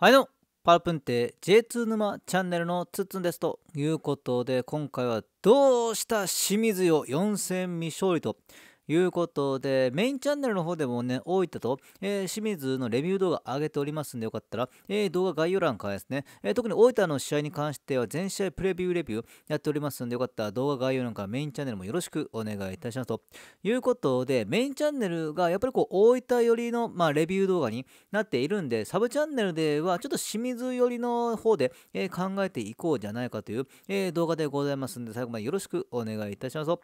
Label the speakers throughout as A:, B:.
A: はいどうも、パルプンテ J2 沼チャンネルのつっつんです。ということで、今回はどうした清水よ4戦未勝利ということで、メインチャンネルの方でもね、大分と、えー、清水のレビュー動画上げておりますんで、よかったら、えー、動画概要欄からですね、えー、特に大分の試合に関しては全試合プレビューレビューやっておりますんで、よかったら動画概要欄からメインチャンネルもよろしくお願いいたしますということで、メインチャンネルがやっぱりこう大分寄りの、まあ、レビュー動画になっているんで、サブチャンネルではちょっと清水寄りの方で、え考えていこうじゃないかという、え動画でございますんで、最後までよろしくお願いいたしますと。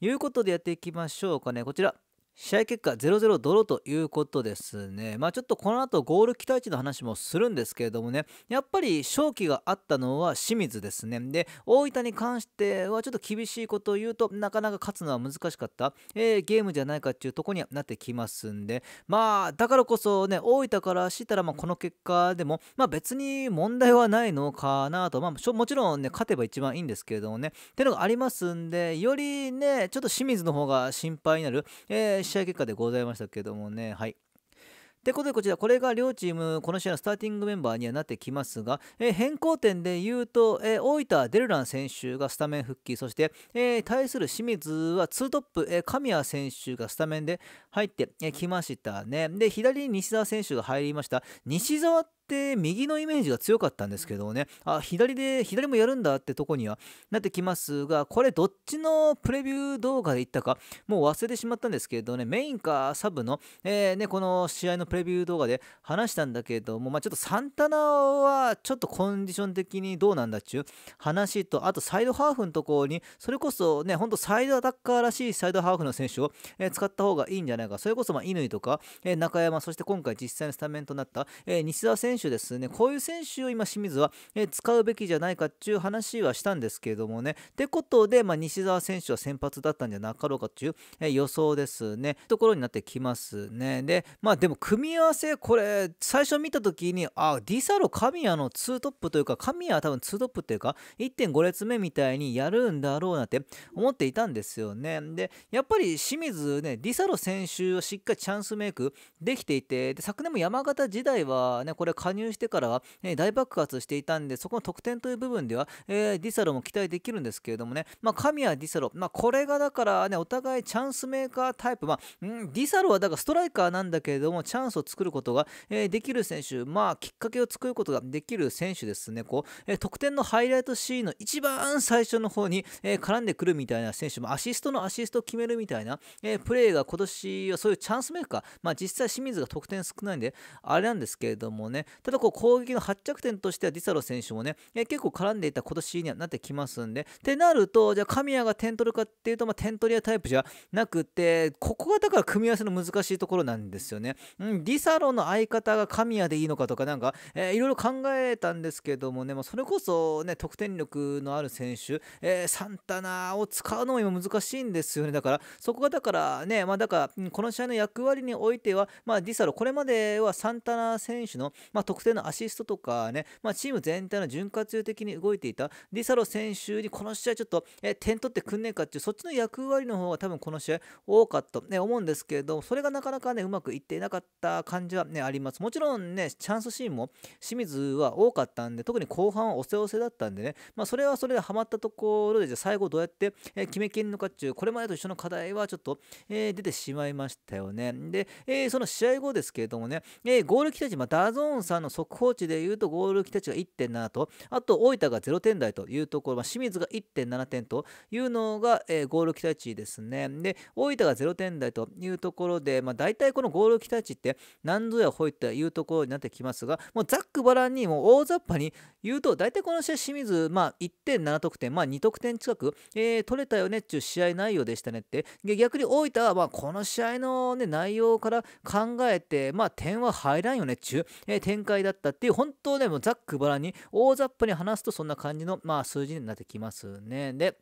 A: いうことでやっていきましょうかね。こちら。試合結果0-0ドローということですね、まあ、ちょっとこの後ゴール期待値の話もするんですけれどもね、やっぱり勝機があったのは清水ですね、で大分に関してはちょっと厳しいことを言うとなかなか勝つのは難しかった、えー、ゲームじゃないかっていうところにはなってきますんで、まあだからこそね、大分からしたらまこの結果でも、まあ、別に問題はないのかなと、まあ、もちろんね、勝てば一番いいんですけれどもね、っていうのがありますんで、よりね、ちょっと清水の方が心配になる、えー試合結果でございましたけどもね、はい。ってことでこちら、これが両チーム、この試合のスターティングメンバーにはなってきますが、えー、変更点で言うと、えー、大分デルラン選手がスタメン復帰、そして、えー、対する清水は2トップ、え神谷選手がスタメンで入ってきましたね。で、左に西澤選手が入りました。西澤って右のイメージが強かったんですけどねあ左で左もやるんだってとこにはなってきますがこれどっちのプレビュー動画で言ったかもう忘れてしまったんですけどねメインかサブの、えー、ね、この試合のプレビュー動画で話したんだけども、まあ、ちょっとサンタナはちょっとコンディション的にどうなんだっちゅう話とあとサイドハーフのところにそれこそねほんとサイドアタッカーらしいサイドハーフの選手を、えー、使った方がいいんじゃないかそれこそ乾とか、えー、中山そして今回実際のスタメンとなった、え西澤選手手ですね、こういう選手を今清水は、え使うべきじゃないかっていう話はしたんですけれどもね。ってことで、まあ、西澤選手は先発だったんじゃなかろうかっていう、え予想ですね。ところになってきますね。で、まあでも組み合わせ、これ、最初見た時に、あ、ディサロ神谷の2トップというか、神谷は多分2トップというか、1.5列目みたいにやるんだろうなって思っていたんですよね。で、やっぱり清水ね、ディサロ選手をしっかりチャンスメイクできていて、で昨年も山形時代はね、これ加入してからは、え大爆発していたんで、そこの得点という部分では、えー、ディサロも期待できるんですけれどもね、まあ、神谷ディサロ、まあ、これがだからね、お互いチャンスメーカータイプ、まあ、んディサロはだからストライカーなんだけれども、チャンスを作ることが、えー、できる選手、まあ、きっかけを作ることができる選手ですね、こう、えー、得点のハイライトシーンの一番最初の方に、え絡んでくるみたいな選手も、アシストのアシストを決めるみたいな、えプレーが今年はそういうチャンスメーカー、まあ、実際清水が得点少ないんで、あれなんですけれどもね、ただこう攻撃の発着点としてはディサロ選手もね、え結構絡んでいた今年にはなってきますんで、ってなると、じゃあ神谷が点取るかっていうと、まあ、点取り屋タイプじゃなくて、ここがだから組み合わせの難しいところなんですよね。うん、ディサロの相方が神谷でいいのかとか、なんか、えー、いろいろ考えたんですけどもね、まあ、それこそね、得点力のある選手、えー、サンタナを使うのも今難しいんですよね。だから、そこがだからね、まあだから、この試合の役割においては、まあディサロ、これまではサンタナ選手の、まあ、得点のアシストとかね、まあ、チーム全体の潤滑油的に動いていたディサロ選手にこの試合ちょっと、え点取ってくんねえかっていうそっちの役割の方が多分この試合多かったと、ね、思うんですけれどそれがなかなかねうまくいっていなかった感じはねありますもちろんねチャンスシーンも清水は多かったんで特に後半は押せ押せだったんでね、まあ、それはそれでハマったところでじゃ最後どうやって、え決めきるのかっていうこれまでと一緒の課題はちょっと、えー、出てしまいましたよねで、えー、その試合後ですけれどもね、えー、ゴール期待値、まあ、ダゾーンの速報値でいうとゴール期待値が1.7とあと大分が0点台というところ、まあ、清水が1.7点というのが、えー、ゴール期待値ですねで大分が0点台というところで、まあ、大体このゴール期待値って何度やほいというところになってきますがもうざっくばらんにもう大雑把に言うと大体この試合清水、まあ、1.7得点、まあ、2得点近く、えー、取れたよねっちゅう試合内容でしたねって逆に大分は、まあ、この試合の、ね、内容から考えて、まあ、点は入らんよねっちゅう、えー、展開だったっていう、本当でもざっくばらに、大雑把に話すとそんな感じの、まあ、数字になってきますね。で、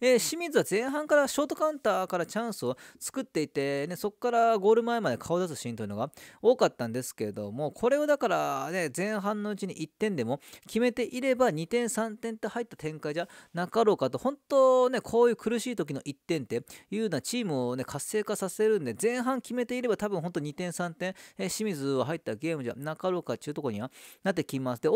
A: えー、清水は前半からショートカウンターからチャンスを作っていて、ね、そこからゴール前まで顔出すシーンというのが多かったんですけれども、これをだから、ね、前半のうちに1点でも決めていれば2点、3点って入った展開じゃなかろうかと、本当ね、こういう苦しい時の1点っていうのはチームを、ね、活性化させるんで、前半決めていれば多分本当2点、3点、えー、清水は入ったゲームじゃなかろうかというところにはなってきます。で、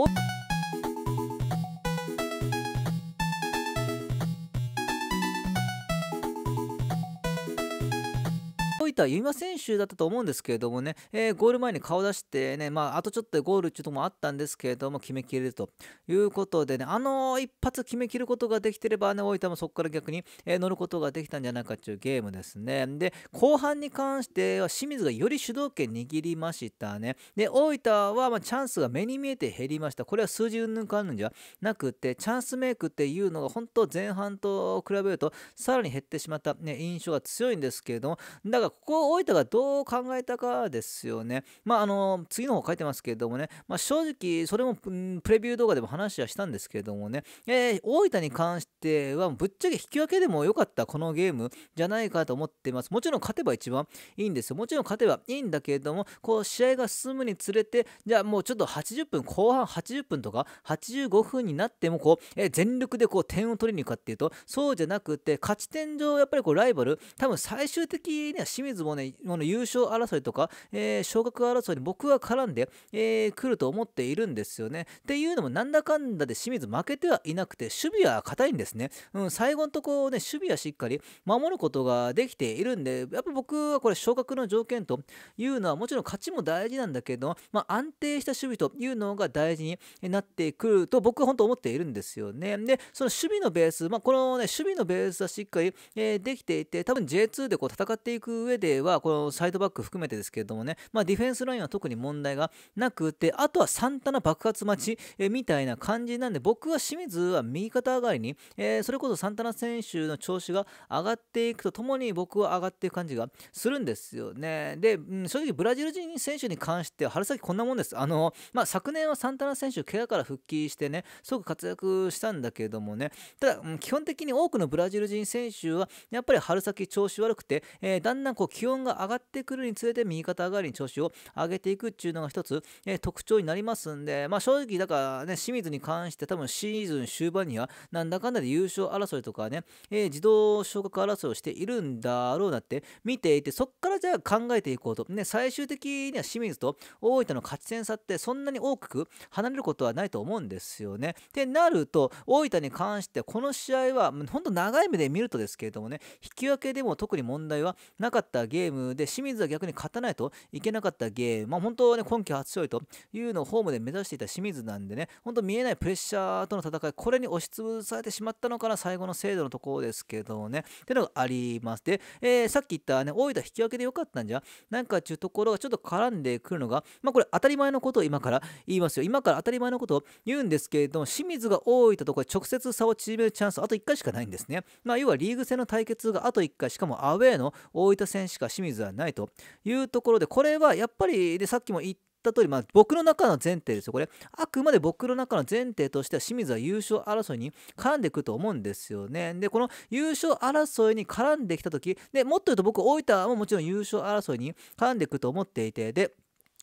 A: ター、由選手だったと思うんですけれどもね、えー、ゴール前に顔出してね、まあ、あとちょっとゴールっていうともあったんですけれども、決めきれるということでね、あの一発決めきることができてればね、大分もそこから逆に、えー、乗ることができたんじゃないかっていうゲームですね。で、後半に関しては、清水がより主導権握りましたね。で、大分はまチャンスが目に見えて減りました。これは数字うんぬんかんぬんじゃなくて、チャンスメイクっていうのが本当前半と比べると、さらに減ってしまった、ね、印象が強いんですけれども、だからここを大分がどう考えたかですよね。まあ、あの、次の方書いてますけれどもね、まあ、正直、それもプレビュー動画でも話はしたんですけれどもね、えー、大分に関しては、ぶっちゃけ引き分けでも良かったこのゲームじゃないかと思っています。もちろん勝てば一番いいんですよ。もちろん勝てばいいんだけれども、こう、試合が進むにつれて、じゃあもうちょっと80分、後半80分とか、85分になっても、こう、えー、全力でこう、点を取りに行くかっていうと、そうじゃなくて、勝ち点上、やっぱりこう、ライバル、多分最終的には清水ズもね、この優勝争いとか、えー、昇格争いに僕は絡んで、えー、来ると思っているんですよね。っていうのも、なんだかんだで清水負けてはいなくて、守備は硬いんですね。うん、最後のところね、守備はしっかり守ることができているんで、やっぱ僕はこれ、昇格の条件というのは、もちろん勝ちも大事なんだけど、まあ、安定した守備というのが大事になってくると、僕は本当思っているんですよね。で、その守備のベース、まあ、このね、守備のベースはしっかり、えー、できていて、多分 J2 でこう戦っていく上ーデはこのサイドバック含めてですけれどもね、まあ、ディフェンスラインは特に問題がなくてあとはサンタナ爆発待ち、えみたいな感じなんで僕は清水は右肩上がりに、えー、それこそサンタナ選手の調子が上がっていくとともに僕は上がっていく感じがするんですよねで、うん、正直ブラジル人選手に関しては春先こんなもんですあの、まあ、昨年はサンタナ選手怪我から復帰してねすごく活躍したんだけれどもねただ、うん、基本的に多くのブラジル人選手はやっぱり春先調子悪くて、えー、だんだんこう気温が上がってくるにつれて右肩上がりに調子を上げていくっていうのが一つ、えー、特徴になりますんで、まあ、正直だからね清水に関して多分シーズン終盤にはなんだかんだで優勝争いとかね、えー、自動昇格争いをしているんだろうなって見ていてそっからじゃあ考えていこうと、ね、最終的には清水と大分の勝ち点差ってそんなに大きく離れることはないと思うんですよね。ってなると大分に関してこの試合は本当長い目で見るとですけれどもね引き分けでも特に問題はなかったったゲームで清水は逆に勝たないといけなかったゲーム、まあ、本当ね、今季初勝利というのをホームで目指していた清水なんでね、本当見えないプレッシャーとの戦い、これに押しつぶされてしまったのかな、最後の精度のところですけどね、っていうのがあります。で、えー、さっき言ったね、大分引き分けでよかったんじゃ、なんかっていうところがちょっと絡んでくるのが、まあ、これ当たり前のことを今から言いますよ。今から当たり前のことを言うんですけれども、清水が大分とこれ直接差を縮めるチャンス、あと1回しかないんですね。まあ、要はリーグ戦の対決があと1回、しかもアウェーの大分戦しか清水はないというところでこれはやっぱりでさっきも言った通り、まあ、僕の中の前提ですよ、これ。あくまで僕の中の前提としては、清水は優勝争いに絡んでくると思うんですよね。で、この優勝争いに絡んできたとき、で、もっと言うと僕、大分はもちろん優勝争いに絡んでくると思っていて、で、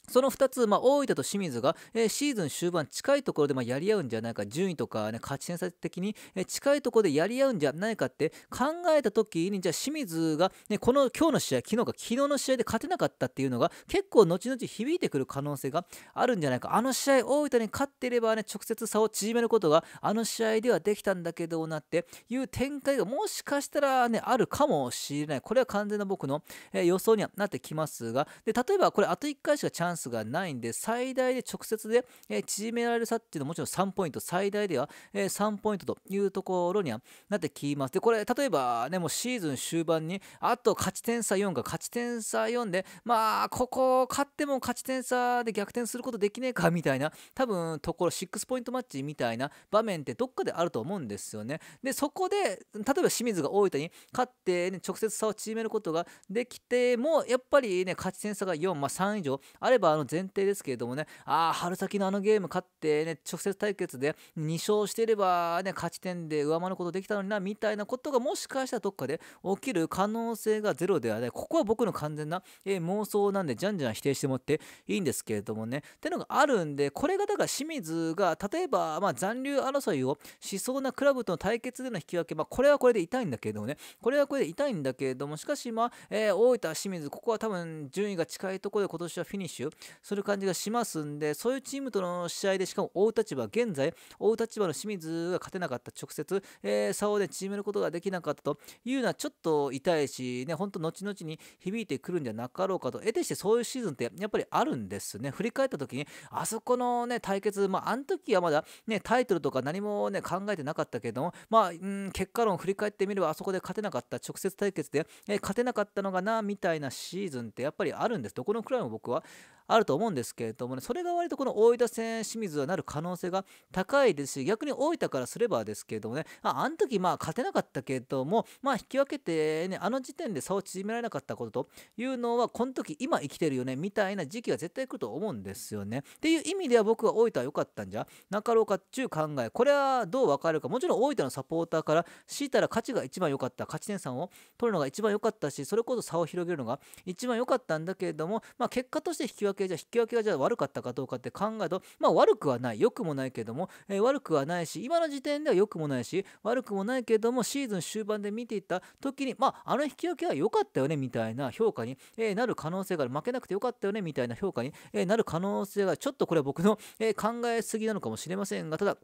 A: その2つ、まあ、大分と清水が、えー、シーズン終盤近いところでまあやり合うんじゃないか順位とか、ね、勝ち点差的に、えー、近いところでやり合うんじゃないかって考えた時にじゃあ清水が、ね、この今日の試合昨日か昨日の試合で勝てなかったっていうのが結構後々響いてくる可能性があるんじゃないかあの試合大分に勝っていれば、ね、直接差を縮めることがあの試合ではできたんだけどなっていう展開がもしかしたら、ね、あるかもしれないこれは完全な僕の、えー、予想にはなってきますがで例えばこれあと1回しかチャンスンスがないんで、最大で直接で、え縮められる差っていうのはもちろん3ポイント、最大では、え3ポイントというところにはなってきます。で、これ、例えばね、もうシーズン終盤に、あと勝ち点差4が勝ち点差4で、まあ、ここ勝っても勝ち点差で逆転することできねえかみたいな、多分ところ、6ポイントマッチみたいな場面ってどっかであると思うんですよね。で、そこで、例えば清水が大分に勝って、ね、直接差を縮めることができても、やっぱりね、勝ち点差が4、まあ、3以上あれば、ばあの前提ですけれどもねああ春先のあのゲーム勝ってね直接対決で2勝していればね勝ち点で上回ることできたのになみたいなことがもしかしたらどっかで起きる可能性がゼロではないここは僕の完全な、え妄想なんでじゃんじゃん否定してもっていいんですけれどもねってのがあるんでこれがだから清水が例えば、ま残留争いをしそうなクラブとの対決での引き分け、まあ、これはこれで痛いんだけれどもねこれはこれで痛いんだけれどもしかしまあ、えー、大分清水ここは多分順位が近いところで今年はフィニッシュする感じがしますんで、そういうチームとの試合で、しかも追う立場、現在、追う立場の清水が勝てなかった、直接、えー、差をね、縮めることができなかったというのは、ちょっと痛いし、ね、本当、後々に響いてくるんじゃなかろうかと、得てしてそういうシーズンって、やっぱりあるんですね。振り返った時に、あそこのね、対決、まあ、あの時はまだ、ね、タイトルとか何もね、考えてなかったけども、まあ、うん、結果論振り返ってみれば、あそこで勝てなかった、直接対決で、えー、勝てなかったのかな、みたいなシーズンって、やっぱりあるんです。どこのくらいも僕はあると思うんですけれどもねそれが割とこの大分戦清水はなる可能性が高いですし逆に大分からすればですけれどもねああの時まあ勝てなかったけれどもまあ引き分けてねあの時点で差を縮められなかったことというのはこの時今生きてるよねみたいな時期は絶対来ると思うんですよねっていう意味では僕は大分は良かったんじゃなかろうかっちゅう考えこれはどう分かるかもちろん大分のサポーターから強いたら勝ちが一番良かった勝ち点3を取るのが一番良かったしそれこそ差を広げるのが一番良かったんだけれどもまあ結果として引き分けけじゃ引き分けがじゃあ悪かったかどうかって考えるとまあ悪くはない良くもないけども、えー、悪くはないし今の時点では良くもないし悪くもないけどもシーズン終盤で見ていった時にまああの引き分けは良かったよねみたいな評価に、えー、なる可能性がある負けなくて良かったよねみたいな評価に、えー、なる可能性がちょっとこれは僕の、え考えすぎなのかもしれませんがただ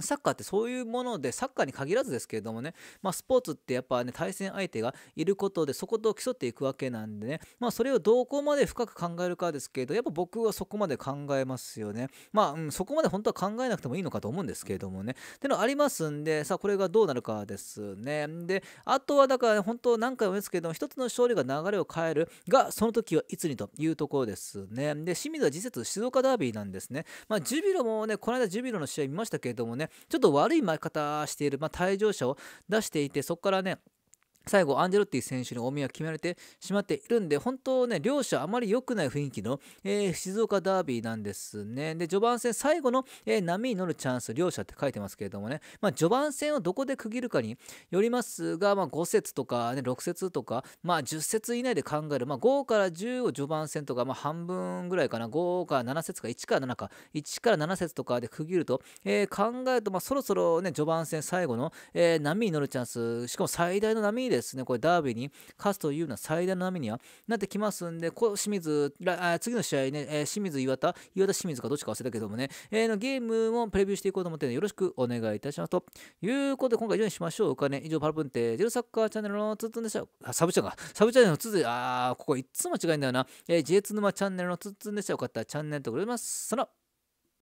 A: サッカーってそういうもので、サッカーに限らずですけれどもね、まあ、スポーツってやっぱね、対戦相手がいることで、そこと競っていくわけなんでね、まあ、それをどこまで深く考えるかですけれど、やっぱ僕はそこまで考えますよね。まあ、うん、そこまで本当は考えなくてもいいのかと思うんですけれどもね。ってのありますんで、さあ、これがどうなるかですね。で、あとはだから、ね、本当何回も言うんですけども、一つの勝利が流れを変えるが、その時はいつにというところですね。で、清水は次節、静岡ダービーなんですね。まあ、ジュビロもね、この間ジュビロの試合見ましたけれどもね、ね、ちょっと悪い負け方している、まあ、退場者を出していて、そこからね、最後、アンジェロッティ選手に大宮は決められてしまっているんで、本当ね、両者あまり良くない雰囲気の、えー、静岡ダービーなんですね。で、序盤戦最後の、えー、波に乗るチャンス、両者って書いてますけれどもね、まあ、序盤戦をどこで区切るかによりますが、まあ、5節とか、ね、6節とか、まあ、10節以内で考える、まあ、5から10を序盤戦とか、まあ、半分ぐらいかな、5から7節か、1から7か、1から7節とかで区切ると、えー、考えると、まあ、そろそろね、序盤戦最後の、えー、波に乗るチャンス、しかも最大の波ですね、これダービーに勝つというのは最大の波にはなってきますんで、こ清水、次の試合ね、え清水岩田、岩田清水かどっちか忘れたけどもね、えー、のゲームもプレビューしていこうと思って、ね、よろしくお願いいたしますと。いうことで、今回以上にしましょうかね。以上、パラプンテ、ジェルサッカーチャンネルのツッツンでした。あ、サブチャンが、サブチャンネルのツッツン、あー、ここいつも違いんだよな。えー、J2 沼チャンネルのツッツンでした。よかったらチャンネル登録お願いします。その